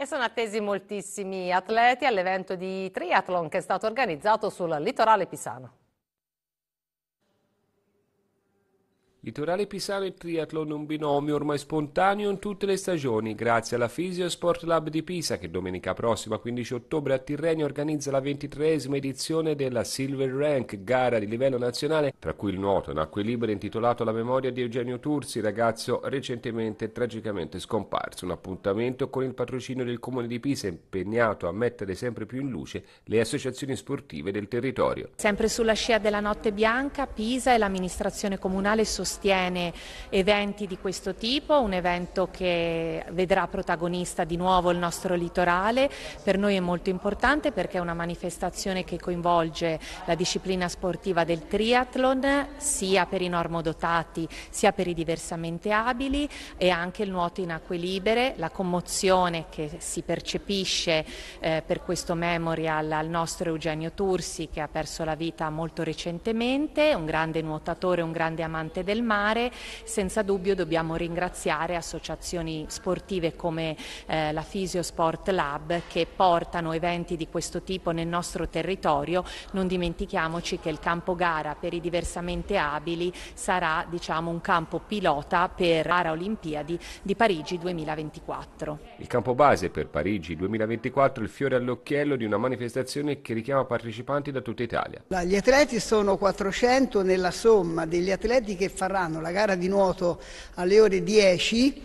E sono attesi moltissimi atleti all'evento di triathlon che è stato organizzato sul litorale pisano. Litorale Pisano e Triathlon un binomio ormai spontaneo in tutte le stagioni grazie alla Fisio Sport Lab di Pisa che domenica prossima 15 ottobre a Tirreni organizza la ventitreesima edizione della Silver Rank, gara di livello nazionale tra cui il nuoto in acque libere intitolato alla memoria di Eugenio Tursi, ragazzo recentemente tragicamente scomparso. Un appuntamento con il patrocinio del Comune di Pisa impegnato a mettere sempre più in luce le associazioni sportive del territorio. Sempre sulla scia della notte bianca, Pisa e l'amministrazione comunale sostengono sostiene eventi di questo tipo, un evento che vedrà protagonista di nuovo il nostro litorale, per noi è molto importante perché è una manifestazione che coinvolge la disciplina sportiva del triathlon sia per i normodotati sia per i diversamente abili e anche il nuoto in acque libere, la commozione che si percepisce eh, per questo memorial al nostro Eugenio Tursi che ha perso la vita molto recentemente, un grande nuotatore, un grande amante dell'arte del mare, senza dubbio dobbiamo ringraziare associazioni sportive come eh, la Sport Lab che portano eventi di questo tipo nel nostro territorio. Non dimentichiamoci che il campo gara per i diversamente abili sarà diciamo, un campo pilota per Ara Olimpiadi di Parigi 2024. Il campo base per Parigi 2024 è il fiore all'occhiello di una manifestazione che richiama partecipanti da tutta Italia. Gli atleti sono 400 nella somma degli atleti che fanno Farrano la gara di nuoto alle ore 10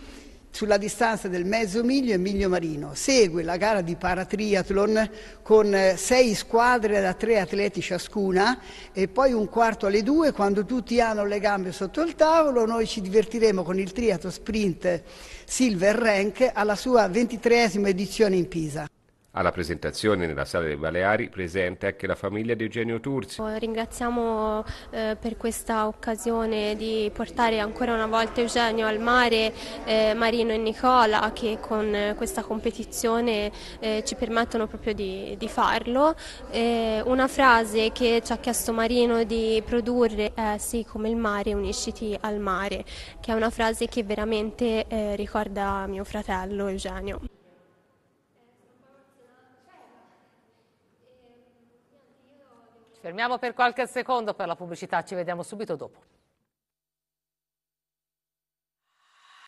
sulla distanza del mezzo miglio e miglio marino. Segue la gara di paratriathlon con sei squadre da tre atleti ciascuna e poi un quarto alle due quando tutti hanno le gambe sotto il tavolo. Noi ci divertiremo con il triathlon sprint Silver Rank alla sua ventitreesima edizione in Pisa. Alla presentazione nella Sala dei Baleari presente anche la famiglia di Eugenio Turzi. Ringraziamo eh, per questa occasione di portare ancora una volta Eugenio al mare, eh, Marino e Nicola che con eh, questa competizione eh, ci permettono proprio di, di farlo. Eh, una frase che ci ha chiesto Marino di produrre è sì come il mare unisciti al mare, che è una frase che veramente eh, ricorda mio fratello Eugenio. Fermiamo per qualche secondo per la pubblicità, ci vediamo subito dopo.